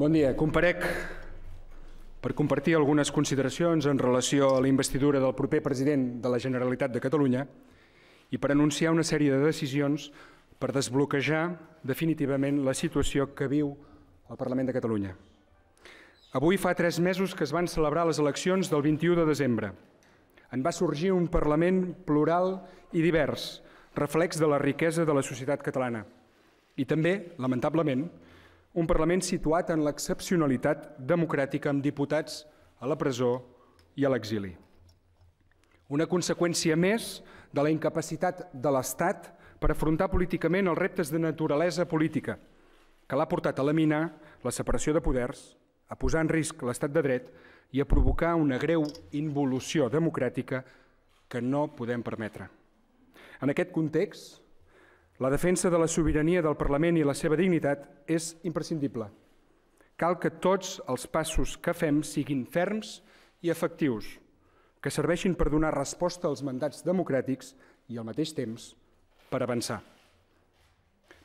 Bon dia. Comparec per compartir algunes consideracions en relació a la investidura del proper president de la Generalitat de Catalunya i per anunciar una sèrie de decisions per desbloquejar definitivament la situació que viu el Parlament de Catalunya. Avui fa tres mesos que es van celebrar les eleccions del 21 de desembre. En va sorgir un Parlament plural i divers, reflex de la riquesa de la societat catalana. I també, lamentablement, un Parlament situat en l'excepcionalitat democràtica amb diputats a la presó i a l'exili. Una conseqüència més de la incapacitat de l'Estat per afrontar políticament els reptes de naturalesa política, que l'ha portat a laminar la separació de poders, a posar en risc l'estat de dret i a provocar una greu involució democràtica que no podem permetre. En aquest context, la defensa de la sobirania del Parlament i la seva dignitat és imprescindible. Cal que tots els passos que fem siguin ferms i efectius, que serveixin per donar resposta als mandats democràtics i, al mateix temps, per avançar.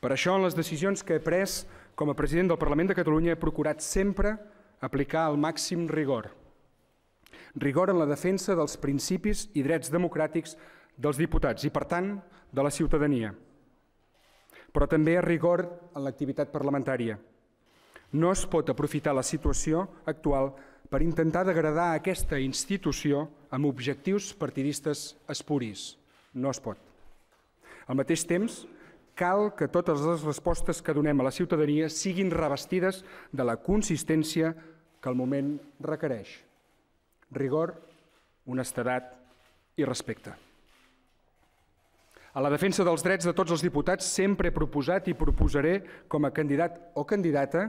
Per això, en les decisions que he pres com a president del Parlament de Catalunya he procurat sempre aplicar el màxim rigor. Rigor en la defensa dels principis i drets democràtics dels diputats i, per tant, de la ciutadania – però també a rigor en l'activitat parlamentària. No es pot aprofitar la situació actual per intentar degradar aquesta institució amb objectius partidistes espuris. No es pot. Al mateix temps, cal que totes les respostes que donem a la ciutadania siguin revestides de la consistència que el moment requereix. Rigor, honestedat i respecte. A la defensa dels drets de tots els diputats sempre he proposat i proposaré com a candidat o candidata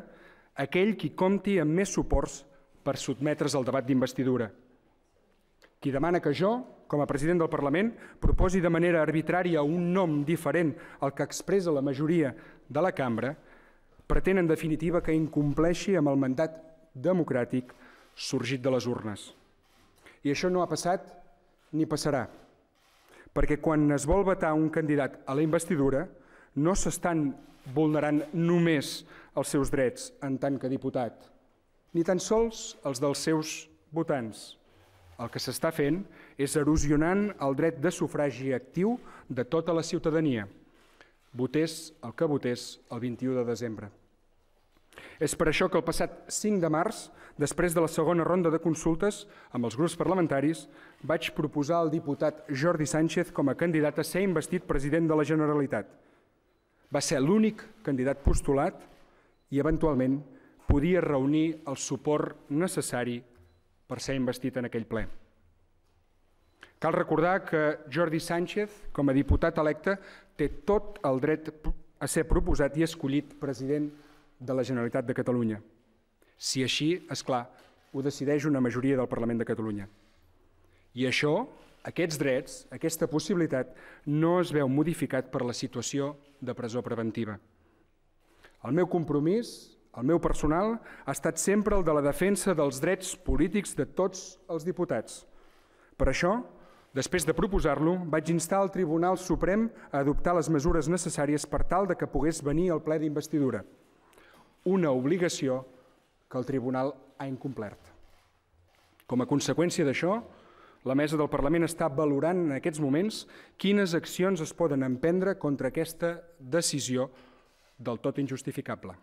aquell qui compti amb més suports per sotmetre's al debat d'investidura. Qui demana que jo, com a president del Parlament, proposi de manera arbitrària un nom diferent al que expressa la majoria de la cambra, pretén en definitiva que incompleixi amb el mandat democràtic sorgit de les urnes. I això no ha passat ni passarà perquè quan es vol vetar un candidat a la investidura no s'estan vulnerant només els seus drets en tant que diputat, ni tan sols els dels seus votants. El que s'està fent és erosionant el dret de sufragi actiu de tota la ciutadania. Votés el que votés el 21 de desembre. És per això que el passat 5 de març, després de la segona ronda de consultes amb els grups parlamentaris, vaig proposar al diputat Jordi Sánchez com a candidat a ser investit president de la Generalitat. Va ser l'únic candidat postulat i, eventualment, podia reunir el suport necessari per ser investit en aquell ple. Cal recordar que Jordi Sánchez, com a diputat electe, té tot el dret a ser proposat i escollit president de la Generalitat de Catalunya. Si així, és clar, ho decideix una majoria del Parlament de Catalunya. I això, aquests drets, aquesta possibilitat, no es veu modificat per la situació de presó preventiva. El meu compromís, el meu personal, ha estat sempre el de la defensa dels drets polítics de tots els diputats. Per això, Després de proposar-lo, vaig instar al Tribunal Suprem a adoptar les mesures necessàries per tal de que pogués venir el ple d'investidura una obligació que el Tribunal ha incomplert. Com a conseqüència d'això, la Mesa del Parlament està valorant en aquests moments quines accions es poden emprendre contra aquesta decisió del tot injustificable.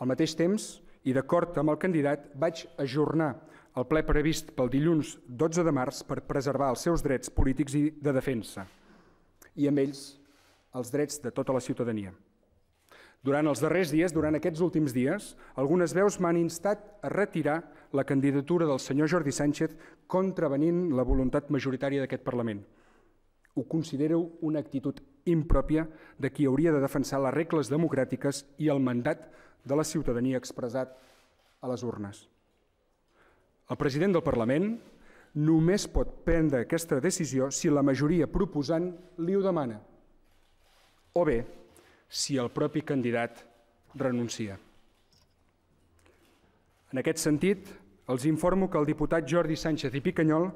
Al mateix temps, i d'acord amb el candidat, vaig ajornar el ple previst pel dilluns 12 de març per preservar els seus drets polítics i de defensa, i amb ells els drets de tota la ciutadania. Durant els darrers dies, durant aquests últims dies, algunes veus m'han instat a retirar la candidatura del senyor Jordi Sánchez contravenint la voluntat majoritària d'aquest Parlament. Ho considero una actitud impròpia de qui hauria de defensar les regles democràtiques i el mandat de la ciutadania expressat a les urnes. El president del Parlament només pot prendre aquesta decisió si la majoria proposant li ho demana. O bé, si el propi candidat renuncia. En aquest sentit, els informo que el diputat Jordi Sánchez i Picanyol,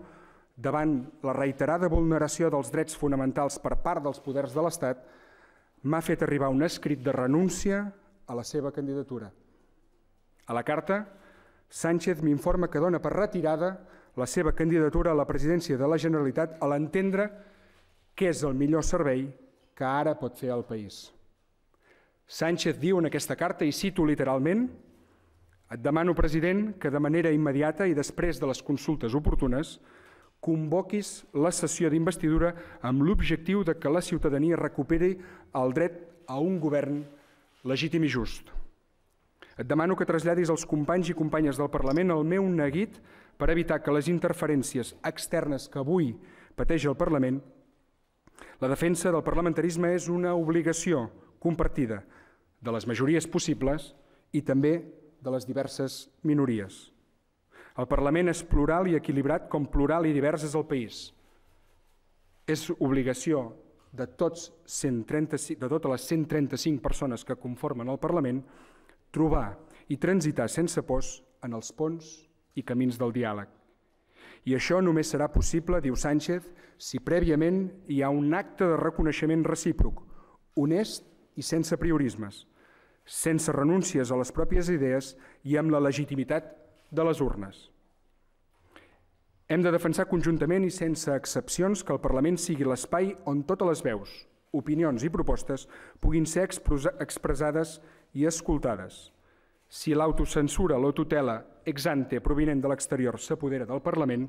davant la reiterada vulneració dels drets fonamentals per part dels poders de l'Estat, m'ha fet arribar un escrit de renúncia a la seva candidatura. A la carta, Sánchez m'informa que dona per retirada la seva candidatura a la presidència de la Generalitat a l'entendre que és el millor servei que ara pot fer el país. Sánchez diu en aquesta carta, i cito literalment, et demano, president, que de manera immediata i després de les consultes oportunes convoquis la sessió d'investidura amb l'objectiu de que la ciutadania recuperi el dret a un govern legítim i just. Et demano que traslladis als companys i companyes del Parlament el meu neguit per evitar que les interferències externes que avui pateix el Parlament, la defensa del parlamentarisme és una obligació compartida, de les majories possibles i també de les diverses minories. El Parlament és plural i equilibrat com plural i divers és el país. És obligació de, tots 135, de totes les 135 persones que conformen el Parlament trobar i transitar sense pors en els ponts i camins del diàleg. I això només serà possible, diu Sánchez, si prèviament hi ha un acte de reconeixement recíproc, honest i sense priorismes, sense renúncies a les pròpies idees i amb la legitimitat de les urnes. Hem de defensar conjuntament i sense excepcions que el Parlament sigui l'espai on totes les veus, opinions i propostes puguin ser expressades i escoltades. Si l'autocensura, l'autotela tutela ex ante provinent de l'exterior s'apodera del Parlament,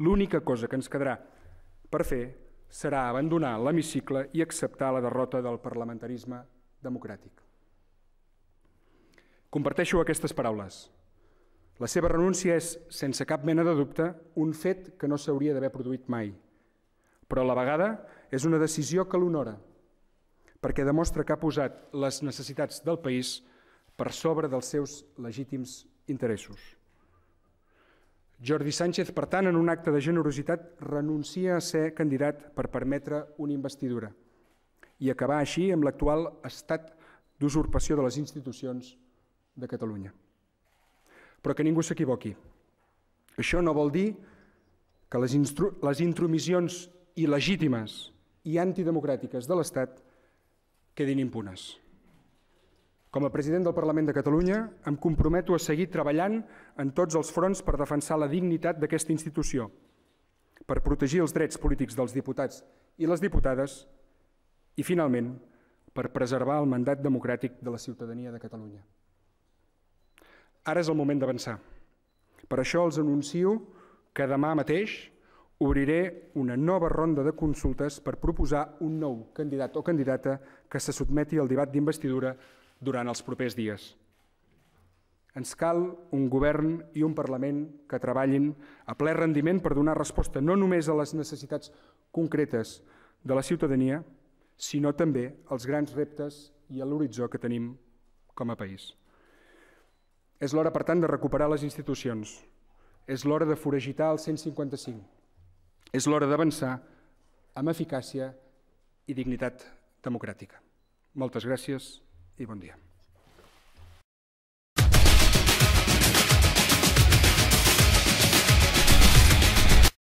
l'única cosa que ens quedarà per fer serà abandonar l'hemicicle i acceptar la derrota del parlamentarisme democràtic. Comparteixo aquestes paraules. La seva renúncia és, sense cap mena de dubte, un fet que no s'hauria d'haver produït mai, però a la vegada és una decisió que l'honora, perquè demostra que ha posat les necessitats del país per sobre dels seus legítims interessos. Jordi Sánchez, per tant, en un acte de generositat, renuncia a ser candidat per permetre una investidura i acabar així amb l'actual estat d'usurpació de les institucions de Catalunya. Però que ningú s'equivoqui. Això no vol dir que les, les intromissions il·legítimes i antidemocràtiques de l'Estat quedin impunes. Com a president del Parlament de Catalunya, em comprometo a seguir treballant en tots els fronts per defensar la dignitat d'aquesta institució, per protegir els drets polítics dels diputats i les diputades i, finalment, per preservar el mandat democràtic de la ciutadania de Catalunya. Ara és el moment d'avançar. Per això els anuncio que demà mateix obriré una nova ronda de consultes per proposar un nou candidat o candidata que se sotmeti al debat d'investidura durant els propers dies. Ens cal un govern i un Parlament que treballin a ple rendiment per donar resposta no només a les necessitats concretes de la ciutadania, sinó també als grans reptes i a l'horitzó que tenim com a país. És l'hora, per tant, de recuperar les institucions. És l'hora de foragitar el 155. És l'hora d'avançar amb eficàcia i dignitat democràtica. Moltes gràcies i bon dia.